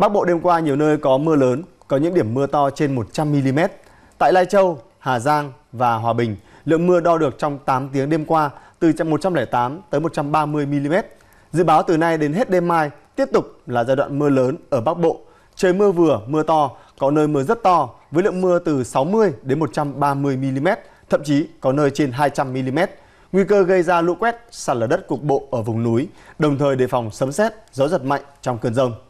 Bắc Bộ đêm qua nhiều nơi có mưa lớn, có những điểm mưa to trên 100mm. Tại Lai Châu, Hà Giang và Hòa Bình, lượng mưa đo được trong 8 tiếng đêm qua từ 108 tới 130mm. Dự báo từ nay đến hết đêm mai tiếp tục là giai đoạn mưa lớn ở Bắc Bộ. Trời mưa vừa, mưa to, có nơi mưa rất to với lượng mưa từ 60 đến 130 mm, thậm chí có nơi trên 200 mm. Nguy cơ gây ra lũ quét, sạt lở đất cục bộ ở vùng núi, đồng thời đề phòng sấm sét, gió giật mạnh trong cơn rông.